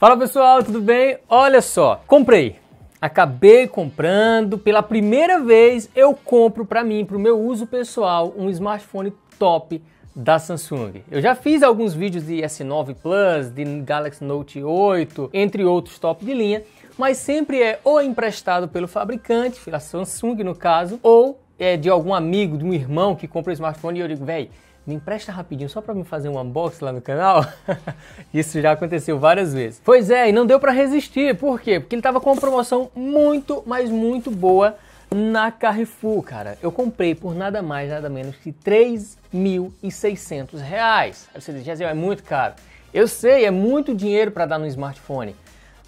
Fala pessoal, tudo bem? Olha só, comprei. Acabei comprando, pela primeira vez eu compro para mim, para o meu uso pessoal, um smartphone top da Samsung. Eu já fiz alguns vídeos de S9 Plus, de Galaxy Note 8, entre outros top de linha, mas sempre é ou emprestado pelo fabricante, pela Samsung no caso, ou é de algum amigo, de um irmão que compra o smartphone e eu digo, velho, me empresta rapidinho só para me fazer um unboxing lá no canal? Isso já aconteceu várias vezes. Pois é, e não deu para resistir. Por quê? Porque ele tava com uma promoção muito, mas muito boa na Carrefour, cara. Eu comprei por nada mais, nada menos que 3.600 reais. Aí você diz, é muito caro. Eu sei, é muito dinheiro para dar no smartphone.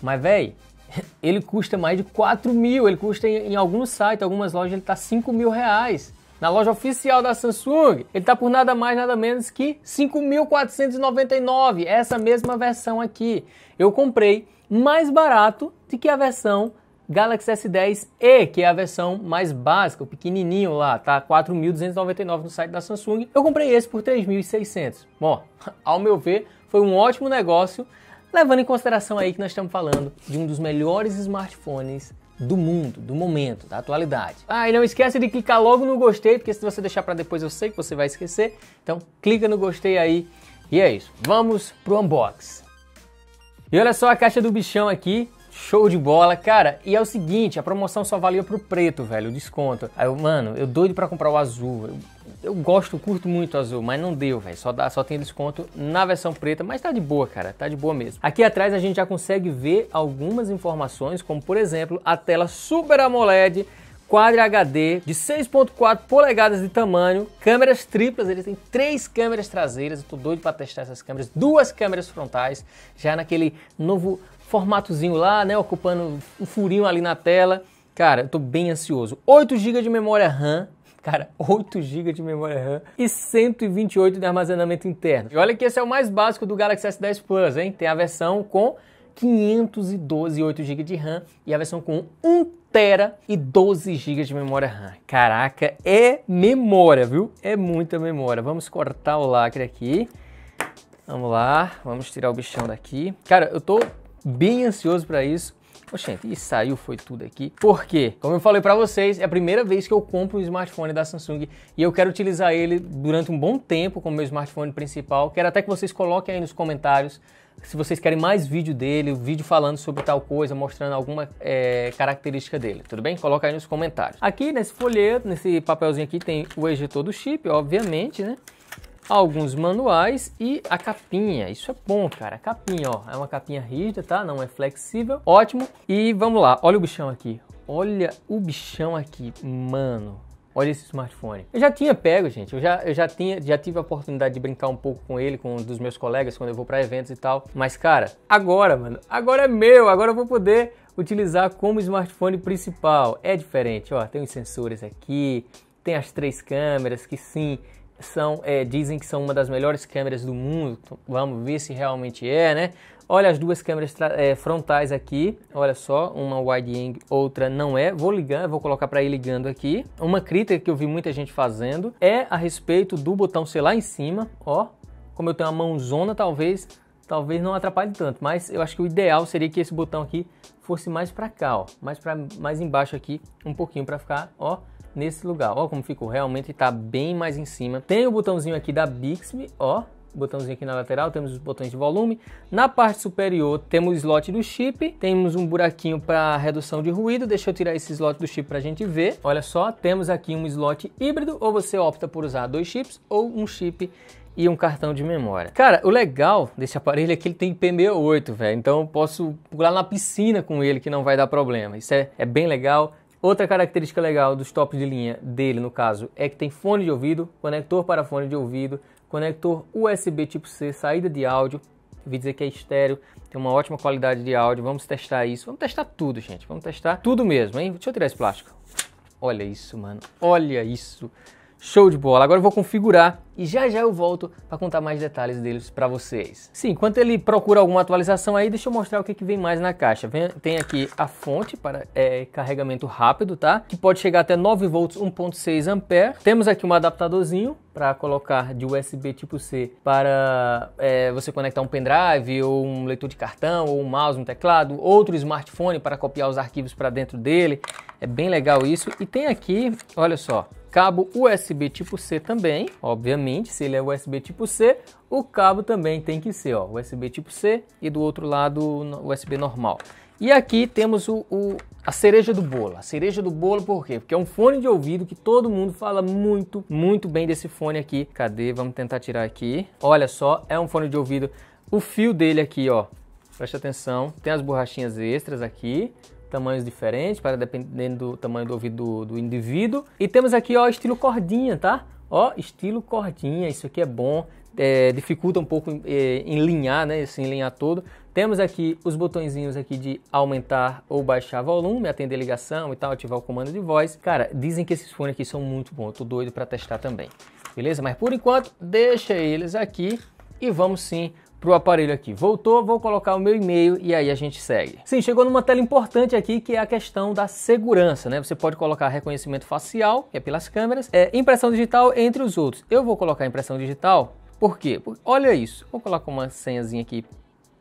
Mas, velho, ele custa mais de 4 mil. Ele custa em, em alguns sites, algumas lojas, ele tá 5 mil reais na loja oficial da Samsung, ele tá por nada mais, nada menos que 5.499, essa mesma versão aqui. Eu comprei mais barato do que a versão Galaxy S10e, que é a versão mais básica, o pequenininho lá, tá 4.299 no site da Samsung. Eu comprei esse por 3.600. Bom, ao meu ver, foi um ótimo negócio, levando em consideração aí que nós estamos falando de um dos melhores smartphones do mundo, do momento, da atualidade. Ah, e não esquece de clicar logo no gostei, porque se você deixar para depois eu sei que você vai esquecer. Então, clica no gostei aí. E é isso. Vamos pro unbox. E olha só a caixa do bichão aqui. Show de bola, cara. E é o seguinte, a promoção só valia pro preto, velho, o desconto. Aí eu, mano, eu doido para comprar o azul. Eu eu gosto, curto muito azul, mas não deu, velho. Só, dá, só tem desconto na versão preta, mas tá de boa, cara. Tá de boa mesmo. Aqui atrás a gente já consegue ver algumas informações, como por exemplo a tela Super AMOLED Quadro HD de 6.4 polegadas de tamanho, câmeras triplas, ele tem três câmeras traseiras, eu tô doido para testar essas câmeras, duas câmeras frontais, já naquele novo formatozinho lá, né, ocupando um furinho ali na tela. Cara, eu tô bem ansioso. 8 GB de memória RAM, Cara, 8 GB de memória RAM e 128 de armazenamento interno. E olha que esse é o mais básico do Galaxy S10 Plus, hein? Tem a versão com 512 8 GB de RAM e a versão com 1 tera e 12 GB de memória RAM. Caraca, é memória, viu? É muita memória. Vamos cortar o lacre aqui. Vamos lá, vamos tirar o bichão daqui. Cara, eu tô bem ansioso para isso. Oxente, e saiu foi tudo aqui. Porque, como eu falei para vocês, é a primeira vez que eu compro um smartphone da Samsung e eu quero utilizar ele durante um bom tempo como meu smartphone principal. Quero até que vocês coloquem aí nos comentários se vocês querem mais vídeo dele, vídeo falando sobre tal coisa, mostrando alguma é, característica dele, tudo bem? Coloca aí nos comentários. Aqui nesse folheto, nesse papelzinho aqui, tem o ejetor do chip, obviamente, né? alguns manuais e a capinha. Isso é bom, cara. A capinha, ó, é uma capinha rígida, tá? Não é flexível. Ótimo. E vamos lá. Olha o bichão aqui. Olha o bichão aqui, mano. Olha esse smartphone. Eu já tinha pego, gente. Eu já, eu já, tinha, já tive a oportunidade de brincar um pouco com ele, com um dos meus colegas, quando eu vou para eventos e tal. Mas, cara, agora, mano, agora é meu. Agora eu vou poder utilizar como smartphone principal. É diferente, ó. Tem os sensores aqui, tem as três câmeras que sim são, é, dizem que são uma das melhores câmeras do mundo. Vamos ver se realmente é, né? Olha as duas câmeras é, frontais aqui, olha só, uma wide-angle, outra não é. Vou ligar, vou colocar para ir ligando aqui. Uma crítica que eu vi muita gente fazendo é a respeito do botão ser lá em cima, ó. Como eu tenho a mãozona, talvez talvez não atrapalhe tanto, mas eu acho que o ideal seria que esse botão aqui fosse mais para cá, ó, mais para mais embaixo aqui, um pouquinho para ficar, ó, nesse lugar. Ó como ficou, realmente está bem mais em cima. Tem o botãozinho aqui da Bixby, ó, botãozinho aqui na lateral, temos os botões de volume. Na parte superior temos o slot do chip, temos um buraquinho para redução de ruído. Deixa eu tirar esse slot do chip para a gente ver. Olha só, temos aqui um slot híbrido, ou você opta por usar dois chips ou um chip e um cartão de memória. Cara, o legal desse aparelho é que ele tem IP68, velho. Então eu posso pular na piscina com ele que não vai dar problema. Isso é, é bem legal. Outra característica legal dos tops de linha dele, no caso, é que tem fone de ouvido, conector para fone de ouvido, conector USB tipo C, saída de áudio. Vi dizer que é estéreo, tem uma ótima qualidade de áudio. Vamos testar isso. Vamos testar tudo, gente. Vamos testar tudo mesmo, hein? Deixa eu tirar esse plástico. Olha isso, mano. Olha isso. Show de bola. Agora eu vou configurar e já já eu volto para contar mais detalhes deles para vocês. Sim, enquanto ele procura alguma atualização aí, deixa eu mostrar o que, que vem mais na caixa. Vem, tem aqui a fonte para é, carregamento rápido, tá? Que pode chegar até 9 volts 1.6 ampere. Temos aqui um adaptadorzinho para colocar de USB tipo C para é, você conectar um pendrive ou um leitor de cartão ou um mouse, um teclado, outro smartphone para copiar os arquivos para dentro dele. É bem legal isso. E tem aqui, olha só, cabo USB tipo C também, obviamente obviamente, se ele é USB tipo C, o cabo também tem que ser ó, USB tipo C e do outro lado USB normal. E aqui temos o, o, a cereja do bolo. A cereja do bolo por quê? Porque é um fone de ouvido que todo mundo fala muito, muito bem desse fone aqui. Cadê? Vamos tentar tirar aqui. Olha só, é um fone de ouvido. O fio dele aqui, ó. Preste atenção. Tem as borrachinhas extras aqui tamanhos diferentes, para dependendo do tamanho do ouvido do, do, indivíduo. E temos aqui, ó, estilo cordinha, tá? Ó, estilo cordinha, isso aqui é bom, é, dificulta um pouco é, enlinhar, né, esse assim, enlinhar todo. Temos aqui os botõezinhos aqui de aumentar ou baixar volume, atender ligação e tal, ativar o comando de voz. Cara, dizem que esses fones aqui são muito bons, eu tô doido para testar também. Beleza? Mas por enquanto, deixa eles aqui e vamos sim para o aparelho aqui. Voltou, vou colocar o meu e-mail e aí a gente segue. Sim, chegou numa tela importante aqui que é a questão da segurança, né? Você pode colocar reconhecimento facial, que é pelas câmeras, é, impressão digital, entre os outros. Eu vou colocar impressão digital, por quê? Olha isso, vou colocar uma senhazinha aqui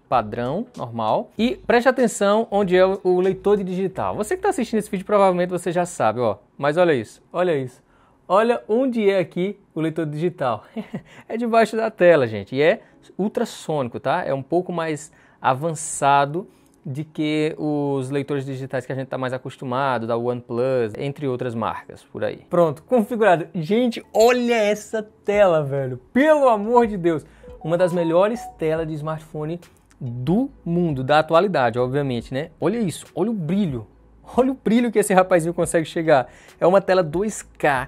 padrão, normal. E preste atenção onde é o leitor de digital. Você que está assistindo esse vídeo provavelmente você já sabe, ó. Mas olha isso, olha isso. Olha onde é aqui o leitor digital. é debaixo da tela, gente. E é ultrassônico, tá? É um pouco mais avançado de que os leitores digitais que a gente está mais acostumado, da OnePlus, entre outras marcas por aí. Pronto, configurado. Gente, olha essa tela, velho. Pelo amor de Deus, uma das melhores telas de smartphone do mundo, da atualidade, obviamente, né? Olha isso, olha o brilho. Olha o brilho que esse rapazinho consegue chegar. É uma tela 2K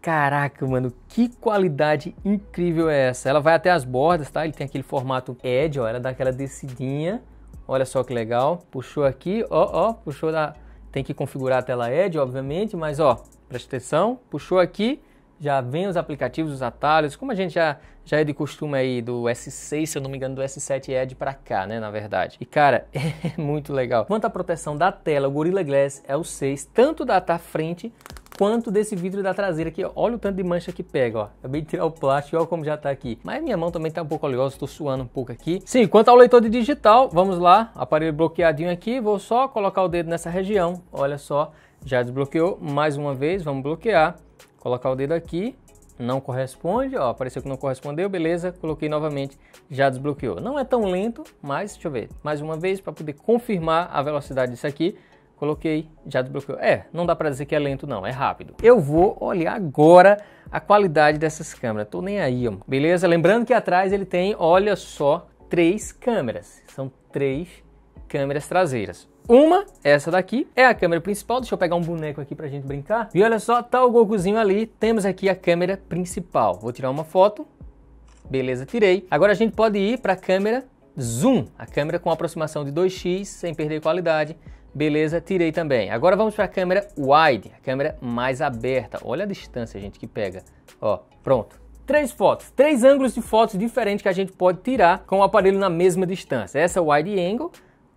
Caraca, mano, que qualidade incrível é essa? Ela vai até as bordas, tá? Ele tem aquele formato edge, ó, ela dá aquela descidinha. Olha só que legal. Puxou aqui, ó, ó, puxou da tem que configurar a tela edge, obviamente, mas ó, presta atenção, puxou aqui, já vem os aplicativos, os atalhos, como a gente já, já é de costume aí do S6, se eu não me engano, do S7 Edge para cá, né, na verdade. E cara, é muito legal. Quanto à proteção da tela, o Gorilla Glass é o 6, tanto da tá frente quanto desse vidro da traseira aqui. Olha o tanto de mancha que pega, ó. Acabei de tirar o plástico, olha como já tá aqui. Mas minha mão também tá um pouco oleosa, tô suando um pouco aqui. Sim, quanto ao leitor de digital, vamos lá. Aparelho bloqueadinho aqui, vou só colocar o dedo nessa região. Olha só, já desbloqueou. Mais uma vez, vamos bloquear. Colocar o dedo aqui, não corresponde, ó, apareceu que não correspondeu, beleza, coloquei novamente, já desbloqueou. Não é tão lento, mas deixa eu ver, mais uma vez para poder confirmar a velocidade disso aqui, Coloquei, já desbloqueou. É, não dá para dizer que é lento não, é rápido. Eu vou olhar agora a qualidade dessas câmeras. Tô nem aí, ó. beleza? Lembrando que atrás ele tem, olha só, três câmeras. São três câmeras traseiras. Uma, essa daqui, é a câmera principal. Deixa eu pegar um boneco aqui pra gente brincar. E olha só, tá o Gokuzinho ali. Temos aqui a câmera principal. Vou tirar uma foto. Beleza, tirei. Agora a gente pode ir para a câmera zoom, a câmera com aproximação de 2x, sem perder qualidade, Beleza, tirei também. Agora vamos para a câmera wide, a câmera mais aberta. Olha a distância, gente, que pega. Ó, pronto. Três fotos, três ângulos de fotos diferentes que a gente pode tirar com o aparelho na mesma distância. Essa wide angle,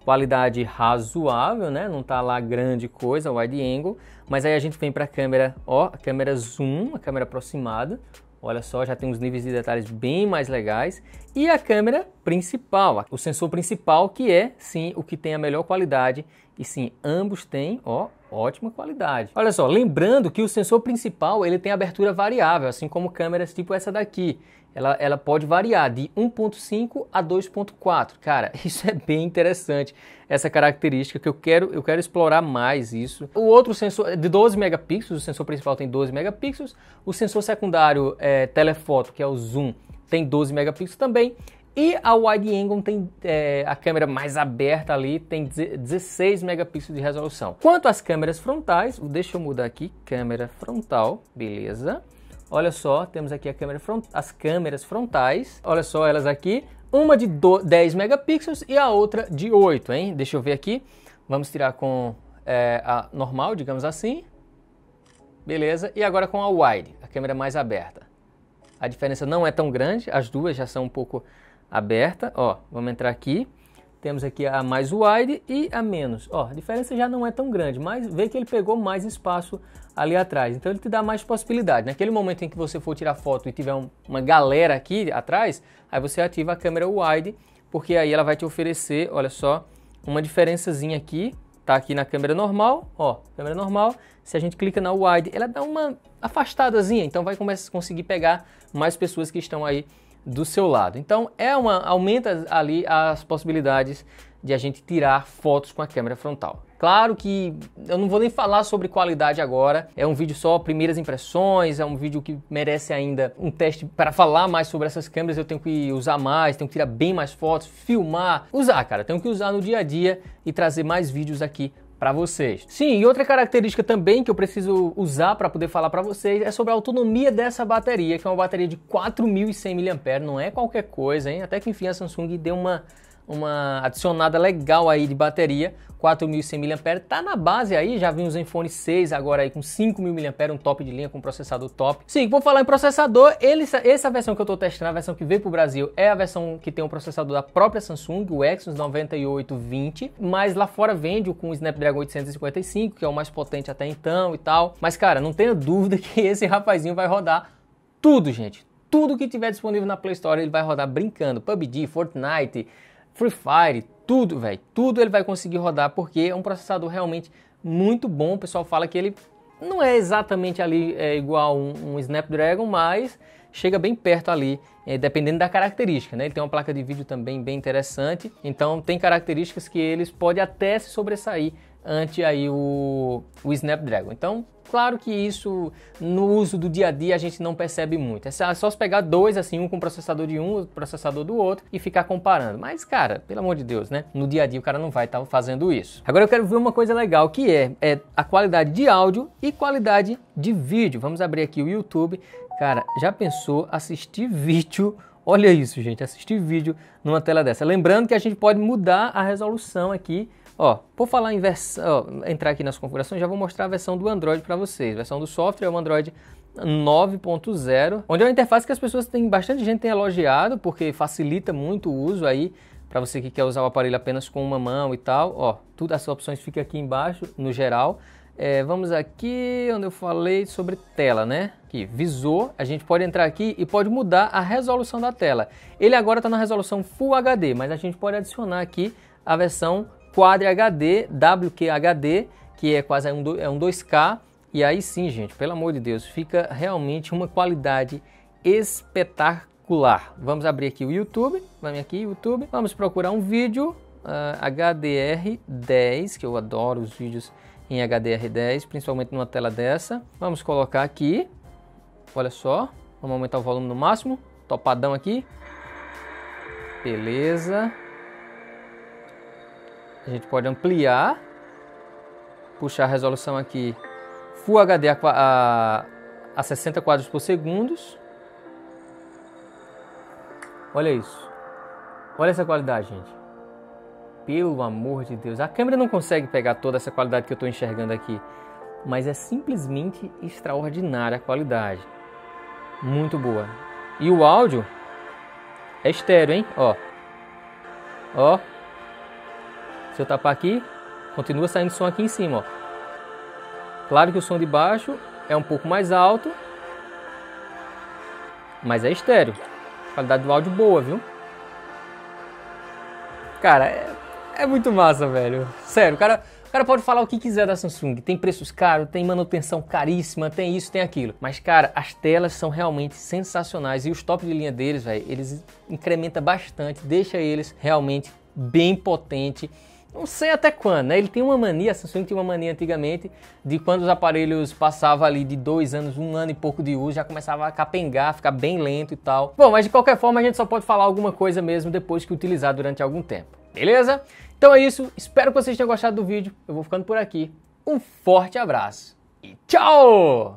qualidade razoável, né? Não tá lá grande coisa, wide angle. Mas aí a gente vem para a câmera, ó, a câmera zoom, a câmera aproximada. Olha só, já tem uns níveis de detalhes bem mais legais. E a câmera principal, o sensor principal, que é sim o que tem a melhor qualidade e sim, ambos têm, ó, ótima qualidade. Olha só, lembrando que o sensor principal ele tem abertura variável, assim como câmeras tipo essa daqui. Ela, ela pode variar de 1.5 a 2.4. Cara, isso é bem interessante, essa característica que eu quero, eu quero explorar mais isso. O outro sensor é de 12 megapixels, o sensor principal tem 12 megapixels, o sensor secundário é telefoto, que é o zoom, tem 12 megapixels também. E a wide angle tem é, a câmera mais aberta ali, tem 16 megapixels de resolução. Quanto às câmeras frontais, deixa eu mudar aqui, câmera frontal, beleza. Olha só, temos aqui câmera front, as câmeras frontais, olha só elas aqui, uma de do, 10 megapixels e a outra de 8, hein? Deixa eu ver aqui, vamos tirar com é, a normal, digamos assim, beleza, e agora com a wide, a câmera mais aberta. A diferença não é tão grande, as duas já são um pouco aberta, ó, vamos entrar aqui, temos aqui a mais wide e a menos. Ó, a diferença já não é tão grande, mas vê que ele pegou mais espaço ali atrás. Então ele te dá mais possibilidade. Naquele momento em que você for tirar foto e tiver um, uma galera aqui atrás, aí você ativa a câmera wide, porque aí ela vai te oferecer, olha só, uma diferençazinha aqui. Tá aqui na câmera normal, ó, câmera normal. Se a gente clica na wide, ela dá uma afastadazinha, então vai começar a conseguir pegar mais pessoas que estão aí do seu lado. Então é uma aumenta ali as possibilidades de a gente tirar fotos com a câmera frontal. Claro que eu não vou nem falar sobre qualidade agora, é um vídeo só primeiras impressões, é um vídeo que merece ainda um teste para falar mais sobre essas câmeras, eu tenho que usar mais, tenho que tirar bem mais fotos, filmar, usar, cara, tenho que usar no dia a dia e trazer mais vídeos aqui para vocês. Sim, e outra característica também que eu preciso usar para poder falar para vocês é sobre a autonomia dessa bateria, que é uma bateria de 4100 mAh, não é qualquer coisa, hein? Até que enfim a Samsung deu uma uma adicionada legal aí de bateria, 4.100 mAh, tá na base aí, já vi o Zenfone 6 agora aí com 5.000 mAh, um top de linha com processador top. Sim, vou falar em processador, ele, essa versão que eu tô testando, a versão que veio pro Brasil, é a versão que tem um processador da própria Samsung, o Exynos 9820, mas lá fora vende com o Snapdragon 855, que é o mais potente até então e tal. Mas cara, não tenha dúvida que esse rapazinho vai rodar tudo, gente. Tudo que tiver disponível na Play Store, ele vai rodar brincando. PUBG, Fortnite, Free Fire, tudo, velho, tudo ele vai conseguir rodar porque é um processador realmente muito bom. O pessoal fala que ele não é exatamente ali é, igual um, um, Snapdragon, mas chega bem perto ali, é, dependendo da característica, né? Ele tem uma placa de vídeo também bem interessante, então tem características que eles pode até se sobressair ante aí o, o Snapdragon. Então, claro que isso no uso do dia a dia a gente não percebe muito. É só é se pegar dois, assim, um com processador de um, o processador do outro e ficar comparando. Mas, cara, pelo amor de Deus, né? No dia a dia o cara não vai estar tá fazendo isso. Agora eu quero ver uma coisa legal que é, é a qualidade de áudio e qualidade de vídeo. Vamos abrir aqui o YouTube. Cara, já pensou assistir vídeo Olha isso, gente, assistir vídeo numa tela dessa. Lembrando que a gente pode mudar a resolução aqui Ó, por falar em versão, entrar aqui nas configurações, já vou mostrar a versão do Android para vocês. A versão do software é o Android 9.0, onde é uma interface que as pessoas têm, bastante gente tem elogiado, porque facilita muito o uso aí para você que quer usar o aparelho apenas com uma mão e tal, ó, todas as opções fica aqui embaixo, no geral. É, vamos aqui onde eu falei sobre tela, né? Aqui, visor, a gente pode entrar aqui e pode mudar a resolução da tela. Ele agora está na resolução Full HD, mas a gente pode adicionar aqui a versão Quadro HD, WQHD, que é quase um, é um 2K. E aí sim, gente, pelo amor de Deus, fica realmente uma qualidade espetacular. Vamos abrir aqui o YouTube, vamos aqui YouTube, vamos procurar um vídeo uh, ah, HDR10, que eu adoro os vídeos em HDR10, principalmente numa tela dessa. Vamos colocar aqui, olha só, vamos aumentar o volume no máximo, topadão aqui, beleza. A gente pode ampliar, puxar a resolução aqui Full HD a, a, a 60 quadros por segundo. Olha isso. Olha essa qualidade, gente. Pelo amor de Deus. A câmera não consegue pegar toda essa qualidade que eu estou enxergando aqui. Mas é simplesmente extraordinária a qualidade. Muito boa. E o áudio é estéreo, hein? Ó. Ó. Se eu tapar aqui, continua saindo som aqui em cima. Ó. Claro que o som de baixo é um pouco mais alto, mas é estéreo. qualidade do áudio boa, viu? Cara, é, é muito massa, velho. Sério, o cara, o cara pode falar o que quiser da Samsung. Tem preços caros, tem manutenção caríssima, tem isso, tem aquilo. Mas, cara, as telas são realmente sensacionais e os top de linha deles, velho, eles incrementam bastante, deixa eles realmente bem potente não sei até quando, né? Ele tem uma mania, a Samsung tinha uma mania antigamente de quando os aparelhos passavam ali de dois anos, um ano e pouco de uso, já começava a capengar, ficar bem lento e tal. Bom, mas de qualquer forma a gente só pode falar alguma coisa mesmo depois que utilizar durante algum tempo, beleza? Então é isso, espero que vocês tenham gostado do vídeo, eu vou ficando por aqui. Um forte abraço e tchau!